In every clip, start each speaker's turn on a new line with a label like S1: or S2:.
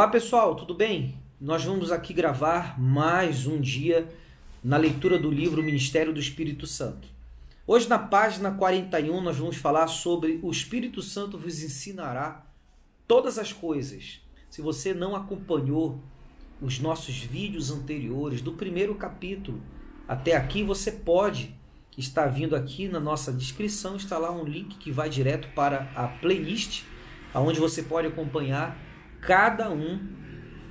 S1: Olá pessoal, tudo bem? Nós vamos aqui gravar mais um dia na leitura do livro Ministério do Espírito Santo. Hoje, na página 41, nós vamos falar sobre o Espírito Santo vos ensinará todas as coisas. Se você não acompanhou os nossos vídeos anteriores, do primeiro capítulo até aqui, você pode estar vindo aqui na nossa descrição, está lá um link que vai direto para a playlist, onde você pode acompanhar cada um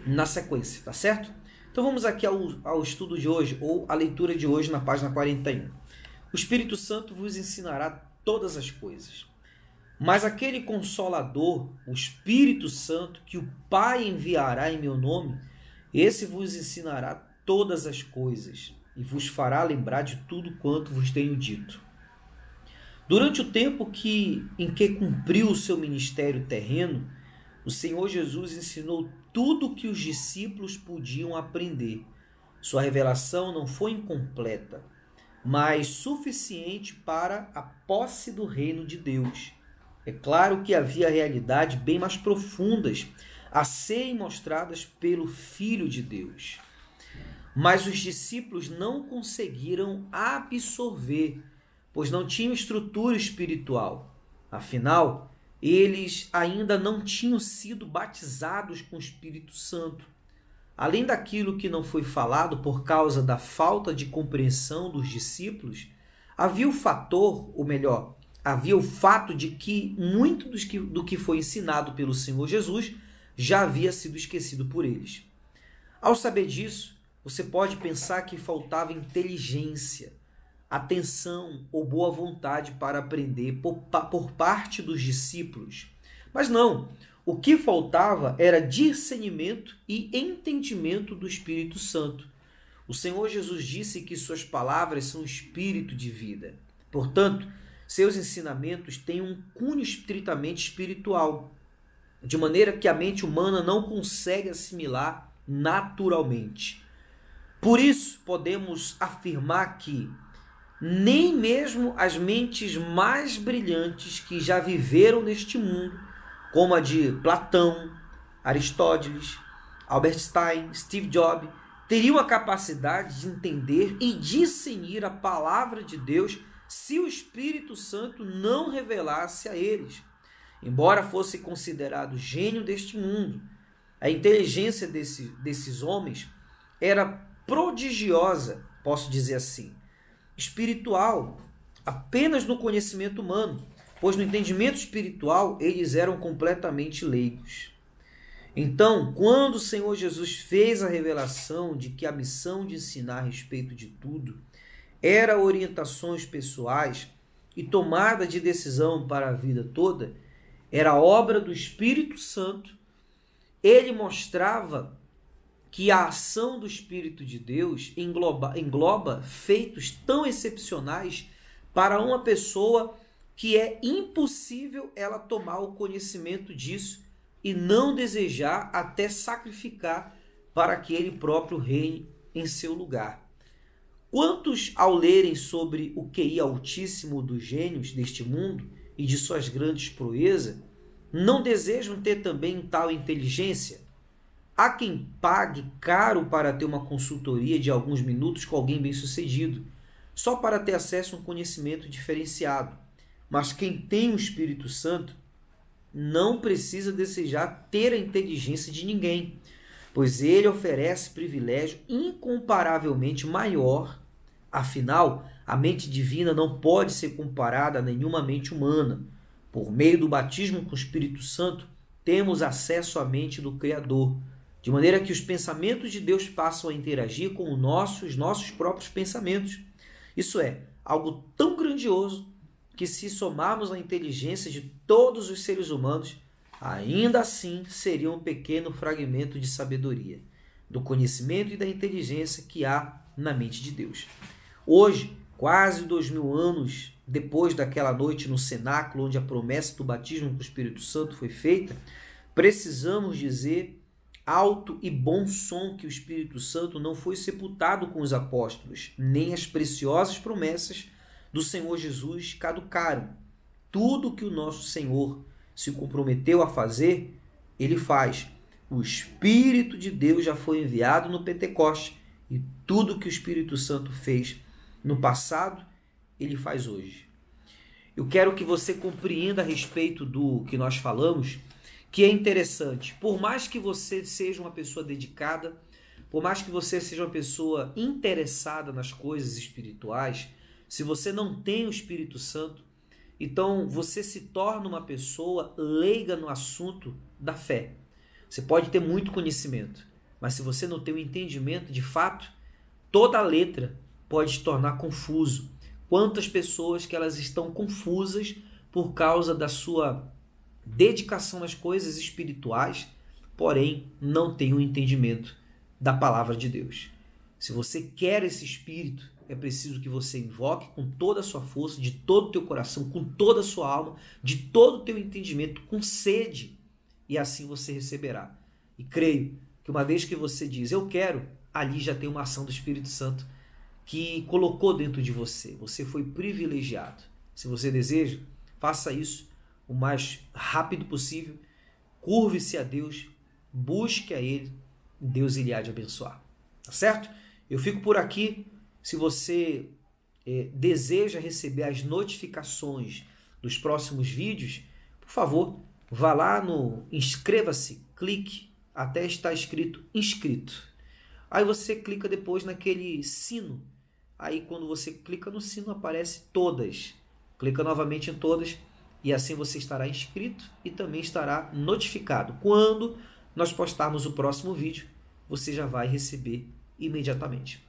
S1: na sequência, tá certo? Então vamos aqui ao, ao estudo de hoje, ou a leitura de hoje na página 41. O Espírito Santo vos ensinará todas as coisas. Mas aquele Consolador, o Espírito Santo, que o Pai enviará em meu nome, esse vos ensinará todas as coisas e vos fará lembrar de tudo quanto vos tenho dito. Durante o tempo que, em que cumpriu o seu ministério terreno, o Senhor Jesus ensinou tudo o que os discípulos podiam aprender. Sua revelação não foi incompleta, mas suficiente para a posse do reino de Deus. É claro que havia realidades bem mais profundas a serem mostradas pelo Filho de Deus. Mas os discípulos não conseguiram absorver, pois não tinham estrutura espiritual. Afinal, eles ainda não tinham sido batizados com o Espírito Santo. Além daquilo que não foi falado por causa da falta de compreensão dos discípulos, havia o fator, ou melhor, havia o fato de que muito do que foi ensinado pelo Senhor Jesus já havia sido esquecido por eles. Ao saber disso, você pode pensar que faltava inteligência, atenção ou boa vontade para aprender por, por parte dos discípulos. Mas não, o que faltava era discernimento e entendimento do Espírito Santo. O Senhor Jesus disse que suas palavras são espírito de vida. Portanto, seus ensinamentos têm um cunho estritamente espiritual, de maneira que a mente humana não consegue assimilar naturalmente. Por isso, podemos afirmar que nem mesmo as mentes mais brilhantes que já viveram neste mundo, como a de Platão, Aristóteles, Albert Stein, Steve Jobs, teriam a capacidade de entender e discernir a palavra de Deus se o Espírito Santo não revelasse a eles. Embora fosse considerado gênio deste mundo, a inteligência desse, desses homens era prodigiosa, posso dizer assim espiritual, apenas no conhecimento humano, pois no entendimento espiritual eles eram completamente leigos. Então, quando o Senhor Jesus fez a revelação de que a missão de ensinar a respeito de tudo era orientações pessoais e tomada de decisão para a vida toda, era obra do Espírito Santo, ele mostrava que a ação do Espírito de Deus engloba, engloba feitos tão excepcionais para uma pessoa que é impossível ela tomar o conhecimento disso e não desejar até sacrificar para aquele próprio rei em seu lugar. Quantos, ao lerem sobre o QI altíssimo dos gênios deste mundo e de suas grandes proezas, não desejam ter também tal inteligência? Há quem pague caro para ter uma consultoria de alguns minutos com alguém bem-sucedido, só para ter acesso a um conhecimento diferenciado. Mas quem tem o Espírito Santo não precisa desejar ter a inteligência de ninguém, pois ele oferece privilégio incomparavelmente maior. Afinal, a mente divina não pode ser comparada a nenhuma mente humana. Por meio do batismo com o Espírito Santo, temos acesso à mente do Criador de maneira que os pensamentos de Deus passam a interagir com os nossos, nossos próprios pensamentos. Isso é algo tão grandioso que, se somarmos a inteligência de todos os seres humanos, ainda assim seria um pequeno fragmento de sabedoria, do conhecimento e da inteligência que há na mente de Deus. Hoje, quase dois mil anos depois daquela noite no cenáculo onde a promessa do batismo com o Espírito Santo foi feita, precisamos dizer alto e bom som que o Espírito Santo não foi sepultado com os apóstolos, nem as preciosas promessas do Senhor Jesus caducaram. Tudo que o nosso Senhor se comprometeu a fazer, ele faz. O Espírito de Deus já foi enviado no Pentecoste e tudo que o Espírito Santo fez no passado, ele faz hoje. Eu quero que você compreenda a respeito do que nós falamos que é interessante. Por mais que você seja uma pessoa dedicada, por mais que você seja uma pessoa interessada nas coisas espirituais, se você não tem o Espírito Santo, então você se torna uma pessoa leiga no assunto da fé. Você pode ter muito conhecimento, mas se você não tem o um entendimento de fato, toda letra pode se tornar confuso. Quantas pessoas que elas estão confusas por causa da sua dedicação às coisas espirituais, porém não tem o um entendimento da palavra de Deus. Se você quer esse espírito, é preciso que você invoque com toda a sua força, de todo o teu coração, com toda a sua alma, de todo o teu entendimento, com sede, e assim você receberá. E creio que uma vez que você diz eu quero, ali já tem uma ação do Espírito Santo que colocou dentro de você. Você foi privilegiado. Se você deseja, faça isso o mais rápido possível. Curve-se a Deus, busque a Ele, Deus há te abençoar. Tá certo? Eu fico por aqui. Se você é, deseja receber as notificações dos próximos vídeos, por favor, vá lá no inscreva-se, clique até estar escrito inscrito. Aí você clica depois naquele sino. Aí quando você clica no sino aparece todas. Clica novamente em todas e assim você estará inscrito e também estará notificado. Quando nós postarmos o próximo vídeo, você já vai receber imediatamente.